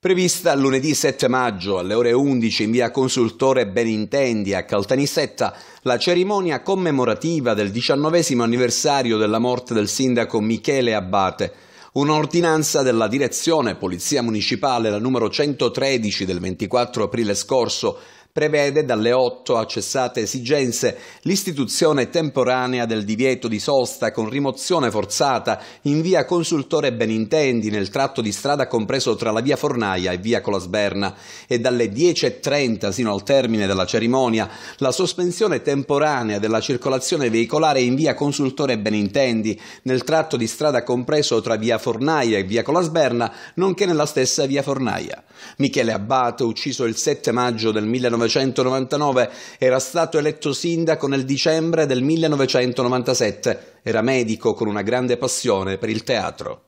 Prevista lunedì 7 maggio alle ore 11 in via Consultore Benintendi a Caltanissetta la cerimonia commemorativa del diciannovesimo anniversario della morte del sindaco Michele Abbate, Un'ordinanza della Direzione Polizia Municipale, la numero 113 del 24 aprile scorso, prevede dalle 8 a cessate esigenze l'istituzione temporanea del divieto di sosta con rimozione forzata in via Consultore Benintendi nel tratto di strada compreso tra la via Fornaia e via Colasberna e dalle 10.30 sino al termine della cerimonia la sospensione temporanea della circolazione veicolare in via Consultore Benintendi nel tratto di strada compreso tra via Fornaia e via Colasberna nonché nella stessa via Fornaia. Michele Abbato, ucciso il 7 maggio del 1999, era stato eletto sindaco nel dicembre del 1997, era medico con una grande passione per il teatro.